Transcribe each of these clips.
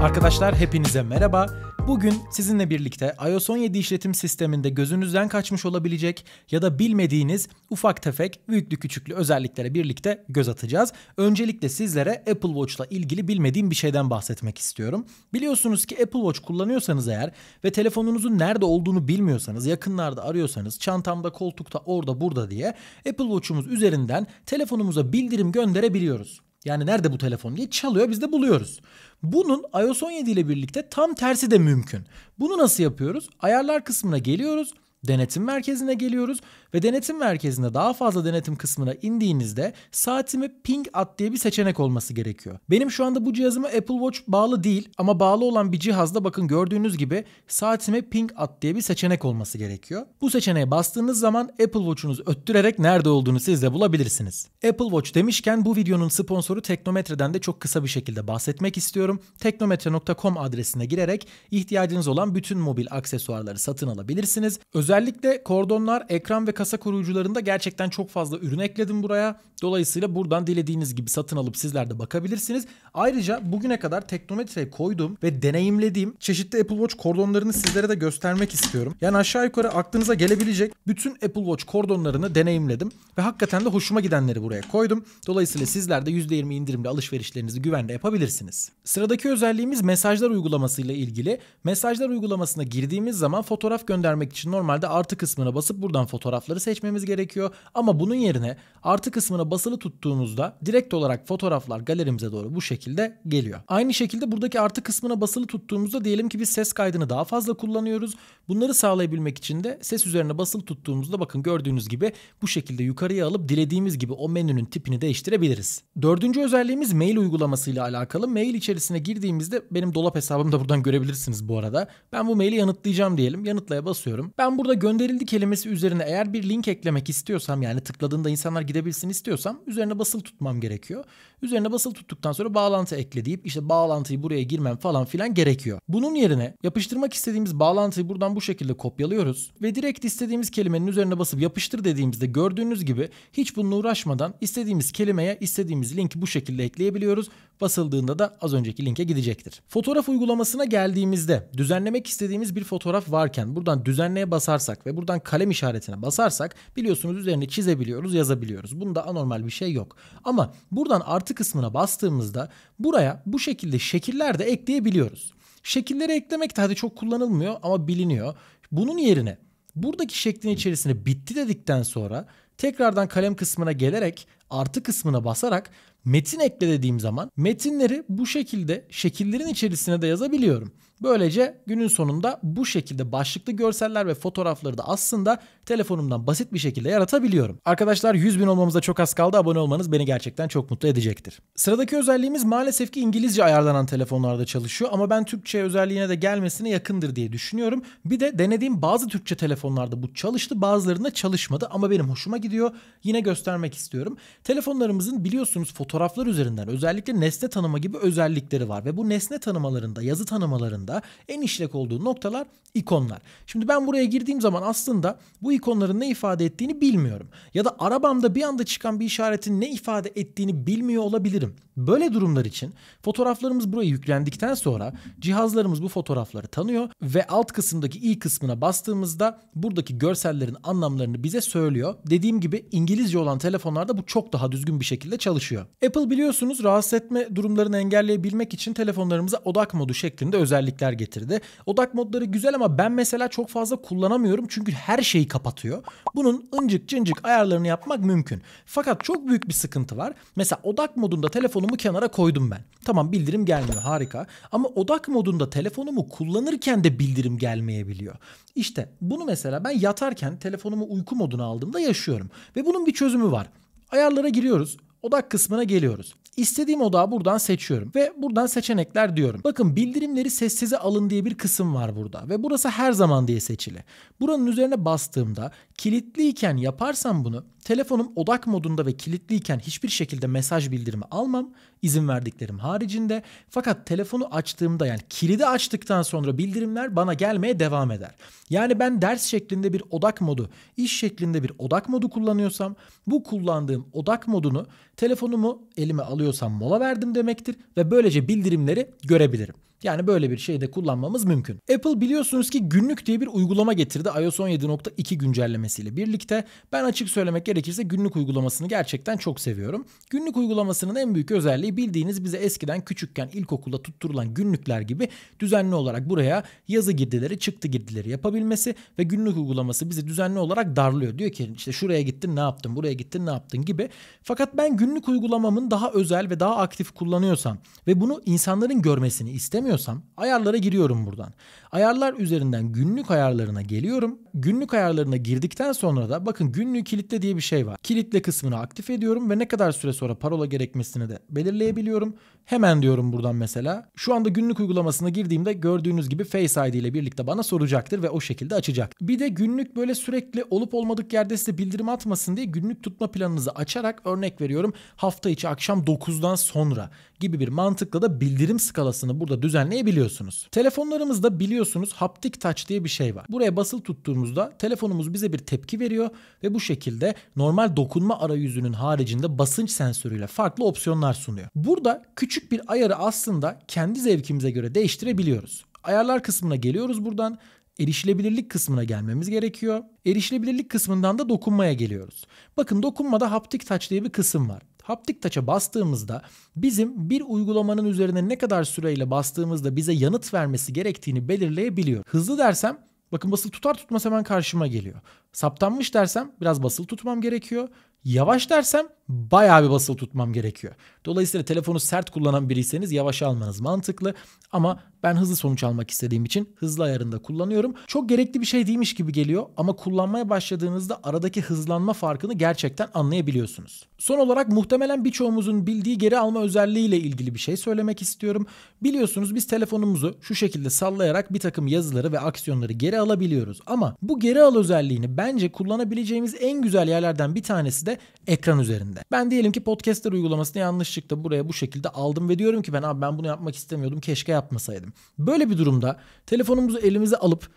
Arkadaşlar hepinize merhaba. Bugün sizinle birlikte iOS 17 işletim sisteminde gözünüzden kaçmış olabilecek ya da bilmediğiniz ufak tefek büyüklü küçüklü özelliklere birlikte göz atacağız. Öncelikle sizlere Apple Watch'la ilgili bilmediğim bir şeyden bahsetmek istiyorum. Biliyorsunuz ki Apple Watch kullanıyorsanız eğer ve telefonunuzun nerede olduğunu bilmiyorsanız, yakınlarda arıyorsanız, çantamda, koltukta, orada, burada diye Apple Watch'umuz üzerinden telefonumuza bildirim gönderebiliyoruz. Yani nerede bu telefon diye çalıyor biz de buluyoruz. Bunun iOS 17 ile birlikte tam tersi de mümkün. Bunu nasıl yapıyoruz? Ayarlar kısmına geliyoruz. Denetim merkezine geliyoruz ve denetim merkezinde daha fazla denetim kısmına indiğinizde saatimi ping at diye bir seçenek olması gerekiyor. Benim şu anda bu cihazıma Apple Watch bağlı değil ama bağlı olan bir cihazda bakın gördüğünüz gibi saatime ping at diye bir seçenek olması gerekiyor. Bu seçeneğe bastığınız zaman Apple Watch'unuz öttürerek nerede olduğunu siz de bulabilirsiniz. Apple Watch demişken bu videonun sponsoru Teknometre'den de çok kısa bir şekilde bahsetmek istiyorum. Teknometre.com adresine girerek ihtiyacınız olan bütün mobil aksesuarları satın alabilirsiniz. Özel Özellikle kordonlar, ekran ve kasa koruyucularında gerçekten çok fazla ürün ekledim buraya. Dolayısıyla buradan dilediğiniz gibi satın alıp sizler de bakabilirsiniz. Ayrıca bugüne kadar teknometreye koyduğum ve deneyimlediğim çeşitli Apple Watch kordonlarını sizlere de göstermek istiyorum. Yani aşağı yukarı aklınıza gelebilecek bütün Apple Watch kordonlarını deneyimledim ve hakikaten de hoşuma gidenleri buraya koydum. Dolayısıyla sizler de %20 indirimli alışverişlerinizi güvenle yapabilirsiniz. Sıradaki özelliğimiz mesajlar uygulamasıyla ilgili. Mesajlar uygulamasına girdiğimiz zaman fotoğraf göndermek için normal normalde artı kısmına basıp buradan fotoğrafları seçmemiz gerekiyor. Ama bunun yerine artı kısmına basılı tuttuğumuzda direkt olarak fotoğraflar galerimize doğru bu şekilde geliyor. Aynı şekilde buradaki artı kısmına basılı tuttuğumuzda diyelim ki biz ses kaydını daha fazla kullanıyoruz. Bunları sağlayabilmek için de ses üzerine basılı tuttuğumuzda bakın gördüğünüz gibi bu şekilde yukarıya alıp dilediğimiz gibi o menünün tipini değiştirebiliriz. Dördüncü özelliğimiz mail uygulamasıyla alakalı. Mail içerisine girdiğimizde benim dolap hesabımı da buradan görebilirsiniz bu arada. Ben bu maili yanıtlayacağım diyelim. Yanıtlaya basıyorum. Ben burada Burada gönderildi kelimesi üzerine eğer bir link eklemek istiyorsam yani tıkladığında insanlar gidebilsin istiyorsam üzerine basılı tutmam gerekiyor. Üzerine basılı tuttuktan sonra bağlantı ekle deyip işte bağlantıyı buraya girmem falan filan gerekiyor. Bunun yerine yapıştırmak istediğimiz bağlantıyı buradan bu şekilde kopyalıyoruz ve direkt istediğimiz kelimenin üzerine basıp yapıştır dediğimizde gördüğünüz gibi hiç bununla uğraşmadan istediğimiz kelimeye istediğimiz linki bu şekilde ekleyebiliyoruz Basıldığında da az önceki linke gidecektir. Fotoğraf uygulamasına geldiğimizde düzenlemek istediğimiz bir fotoğraf varken buradan düzenleye basarsak ve buradan kalem işaretine basarsak biliyorsunuz üzerine çizebiliyoruz, yazabiliyoruz. Bunda anormal bir şey yok. Ama buradan artı kısmına bastığımızda buraya bu şekilde şekiller de ekleyebiliyoruz. Şekilleri eklemek de hadi çok kullanılmıyor ama biliniyor. Bunun yerine buradaki şeklin içerisine bitti dedikten sonra tekrardan kalem kısmına gelerek artı kısmına basarak metin ekle dediğim zaman metinleri bu şekilde şekillerin içerisine de yazabiliyorum. Böylece günün sonunda bu şekilde başlıklı görseller ve fotoğrafları da aslında telefonumdan basit bir şekilde yaratabiliyorum. Arkadaşlar 100 bin olmamıza çok az kaldı. Abone olmanız beni gerçekten çok mutlu edecektir. Sıradaki özelliğimiz maalesef ki İngilizce ayarlanan telefonlarda çalışıyor ama ben Türkçe özelliğine de gelmesine yakındır diye düşünüyorum. Bir de denediğim bazı Türkçe telefonlarda bu çalıştı bazılarında çalışmadı ama benim hoşuma gidiyor. Yine göstermek istiyorum. Telefonlarımızın biliyorsunuz fotoğraflarını fotoğraflar üzerinden özellikle nesne tanıma gibi özellikleri var ve bu nesne tanımalarında, yazı tanımalarında en işlek olduğu noktalar ikonlar. Şimdi ben buraya girdiğim zaman aslında bu ikonların ne ifade ettiğini bilmiyorum. Ya da arabamda bir anda çıkan bir işaretin ne ifade ettiğini bilmiyor olabilirim. Böyle durumlar için fotoğraflarımız buraya yüklendikten sonra cihazlarımız bu fotoğrafları tanıyor ve alt kısımdaki i kısmına bastığımızda buradaki görsellerin anlamlarını bize söylüyor. Dediğim gibi İngilizce olan telefonlarda bu çok daha düzgün bir şekilde çalışıyor. Apple biliyorsunuz rahatsız etme durumlarını engelleyebilmek için telefonlarımıza odak modu şeklinde özellikler getirdi. Odak modları güzel ama ben mesela çok fazla kullanamıyorum çünkü her şeyi kapatıyor. Bunun ıncık cıncık ayarlarını yapmak mümkün. Fakat çok büyük bir sıkıntı var. Mesela odak modunda telefonumu kenara koydum ben. Tamam bildirim gelmiyor harika. Ama odak modunda telefonumu kullanırken de bildirim gelmeyebiliyor. İşte bunu mesela ben yatarken telefonumu uyku moduna aldığımda yaşıyorum. Ve bunun bir çözümü var. Ayarlara giriyoruz odak kısmına geliyoruz. İstediğim odağı buradan seçiyorum ve buradan seçenekler diyorum. Bakın bildirimleri sessize alın diye bir kısım var burada ve burası her zaman diye seçili. Buranın üzerine bastığımda kilitliyken yaparsam bunu Telefonum odak modunda ve kilitliyken hiçbir şekilde mesaj bildirimi almam izin verdiklerim haricinde. Fakat telefonu açtığımda yani kilidi açtıktan sonra bildirimler bana gelmeye devam eder. Yani ben ders şeklinde bir odak modu, iş şeklinde bir odak modu kullanıyorsam bu kullandığım odak modunu telefonumu elime alıyorsam mola verdim demektir ve böylece bildirimleri görebilirim. Yani böyle bir şey de kullanmamız mümkün. Apple biliyorsunuz ki günlük diye bir uygulama getirdi iOS 17.2 güncellemesiyle birlikte. Ben açık söylemek gerekirse günlük uygulamasını gerçekten çok seviyorum. Günlük uygulamasının en büyük özelliği bildiğiniz bize eskiden küçükken ilkokulda tutturulan günlükler gibi düzenli olarak buraya yazı girdileri, çıktı girdileri yapabilmesi ve günlük uygulaması bizi düzenli olarak darlıyor. Diyor ki işte şuraya gittin ne yaptın, buraya gittin ne yaptın gibi. Fakat ben günlük uygulamamın daha özel ve daha aktif kullanıyorsam ve bunu insanların görmesini istemiyorum istemiyorsam ayarlara giriyorum buradan. Ayarlar üzerinden günlük ayarlarına geliyorum. Günlük ayarlarına girdikten sonra da bakın günlüğü kilitle diye bir şey var. Kilitle kısmını aktif ediyorum ve ne kadar süre sonra parola gerekmesini de belirleyebiliyorum. Hemen diyorum buradan mesela. Şu anda günlük uygulamasına girdiğimde gördüğünüz gibi Face ID ile birlikte bana soracaktır ve o şekilde açacak. Bir de günlük böyle sürekli olup olmadık yerde size bildirim atmasın diye günlük tutma planınızı açarak örnek veriyorum hafta içi akşam 9'dan sonra gibi bir mantıkla da bildirim skalasını burada düzen düzenleyebiliyorsunuz. Telefonlarımızda biliyorsunuz haptik touch diye bir şey var. Buraya basılı tuttuğumuzda telefonumuz bize bir tepki veriyor ve bu şekilde normal dokunma arayüzünün haricinde basınç sensörüyle farklı opsiyonlar sunuyor. Burada küçük bir ayarı aslında kendi zevkimize göre değiştirebiliyoruz. Ayarlar kısmına geliyoruz buradan erişilebilirlik kısmına gelmemiz gerekiyor. Erişilebilirlik kısmından da dokunmaya geliyoruz. Bakın dokunmada haptik touch diye bir kısım var haptik taça bastığımızda bizim bir uygulamanın üzerine ne kadar süreyle bastığımızda bize yanıt vermesi gerektiğini belirleyebiliyor. Hızlı dersem Bakın basılı tutar tutmaz hemen karşıma geliyor. Saptanmış dersem biraz basılı tutmam gerekiyor. Yavaş dersem bayağı bir basılı tutmam gerekiyor. Dolayısıyla telefonu sert kullanan biriyseniz yavaş almanız mantıklı. Ama ben hızlı sonuç almak istediğim için hızlı ayarında kullanıyorum. Çok gerekli bir şey değilmiş gibi geliyor ama kullanmaya başladığınızda aradaki hızlanma farkını gerçekten anlayabiliyorsunuz. Son olarak muhtemelen birçoğumuzun bildiği geri alma özelliğiyle ilgili bir şey söylemek istiyorum. Biliyorsunuz biz telefonumuzu şu şekilde sallayarak bir takım yazıları ve aksiyonları geri alabiliyoruz. Ama bu geri al özelliğini bence kullanabileceğimiz en güzel yerlerden bir tanesi de ekran üzerinde. Ben diyelim ki podcastler uygulamasını yanlışlıkla buraya bu şekilde aldım ve diyorum ki ben abi ben bunu yapmak istemiyordum keşke yapmasaydım. Böyle bir durumda telefonumuzu elimize alıp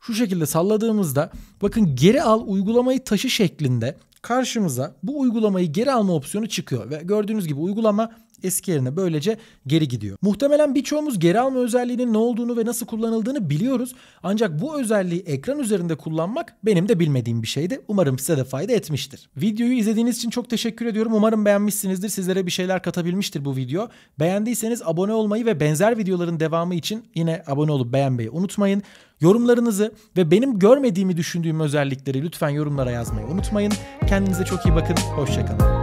şu şekilde salladığımızda bakın geri al uygulamayı taşı şeklinde karşımıza bu uygulamayı geri alma opsiyonu çıkıyor ve gördüğünüz gibi uygulama eski yerine böylece geri gidiyor. Muhtemelen birçoğumuz geri alma özelliğinin ne olduğunu ve nasıl kullanıldığını biliyoruz. Ancak bu özelliği ekran üzerinde kullanmak benim de bilmediğim bir şeydi. Umarım size de fayda etmiştir. Videoyu izlediğiniz için çok teşekkür ediyorum. Umarım beğenmişsinizdir. Sizlere bir şeyler katabilmiştir bu video. Beğendiyseniz abone olmayı ve benzer videoların devamı için yine abone olup beğenmeyi unutmayın. Yorumlarınızı ve benim görmediğimi düşündüğüm özellikleri lütfen yorumlara yazmayı unutmayın. Kendinize çok iyi bakın. Hoşçakalın.